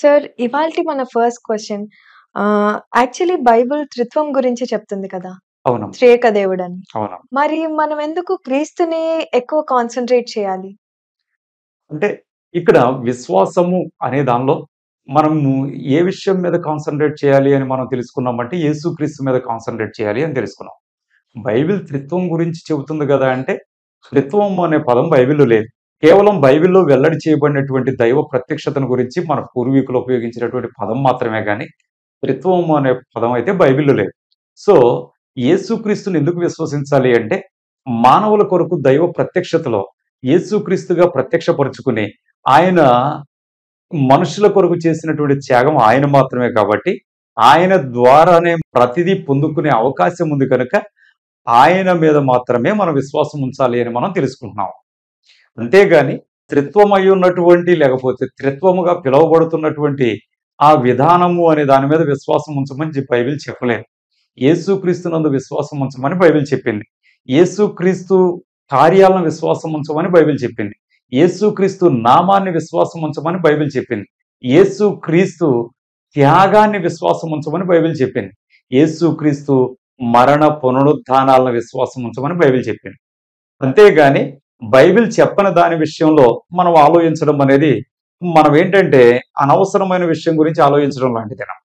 Sir, ఇవాల్టి మన first question actually Bible త్రిత్వం గురించి చెప్తుంది కదా! అవును. దేవుడు అని అవును. మరి మనం ఎందుకు క్రీస్తుని ఎక్కువ కాన్సన్ట్రేట్ చేయాలి? అంటే ఇక్కడ విశ్వాసము అనే దానిలో మనము ఏ విషయం మీద కాన్సన్ట్రేట్ చేయాలి అని మనం తెలుసుకున్నామంటే క్రీస్తు మీద కాన్సన్ట్రేట్ చేయాలి అని తెలుసుకున్నాం. బైబిల్ త్రిత్వం గురించి చెబుతుంది కదా అంటే త్రిత్వం అనే పదం బైబిల్‌లో లేదు. కేవలం బైబిల్లో వెల్లడి చేయబడినటువంటి దైవ ప్రత్యక్షతను గురించి మన పూర్వీకులు ఉపయోగించినటువంటి పదం మాత్రమే కానీ త్రిత్వం అనే పదం అయితే బైబిల్లో లేదు సో యేసుక్రీస్తుని ఎందుకు విశ్వసించాలి అంటే మానవుల కొరకు దైవ ప్రత్యక్షతలో యేసుక్రీస్తుగా ప్రత్యక్షపరుచుకుని ఆయన మనుషుల కొరకు చేసినటువంటి త్యాగం ఆయన మాత్రమే కాబట్టి ఆయన ద్వారానే ప్రతిదీ పొందుకునే అవకాశం ఉంది కనుక ఆయన మీద మాత్రమే మనం విశ్వాసం ఉంచాలి అని మనం తెలుసుకుంటున్నాం అంతేగాని త్రిత్వమై ఉన్నటువంటి లేకపోతే త్రిత్వముగా పిలువబడుతున్నటువంటి ఆ విధానము అనే దాని మీద విశ్వాసం ఉంచమని బైబిల్ చెప్పలేదు నందు విశ్వాసం ఉంచమని బైబిల్ చెప్పింది ఏసుక్రీస్తు కార్యాలను విశ్వాసం ఉంచమని బైబిల్ చెప్పింది ఏసుక్రీస్తు నామాన్ని విశ్వాసం ఉంచమని బైబిల్ చెప్పింది ఏసుక్రీస్తు త్యాగాన్ని విశ్వాసం ఉంచమని బైబిల్ చెప్పింది ఏసుక్రీస్తు మరణ పునరుద్ధానాలను విశ్వాసం ఉంచమని బైబిల్ చెప్పింది అంతేగాని బైబిల్ చెప్పని దాని విషయంలో మనం ఆలోచించడం అనేది మనం ఏంటంటే అనవసరమైన విషయం గురించి ఆలోచించడం లాంటిది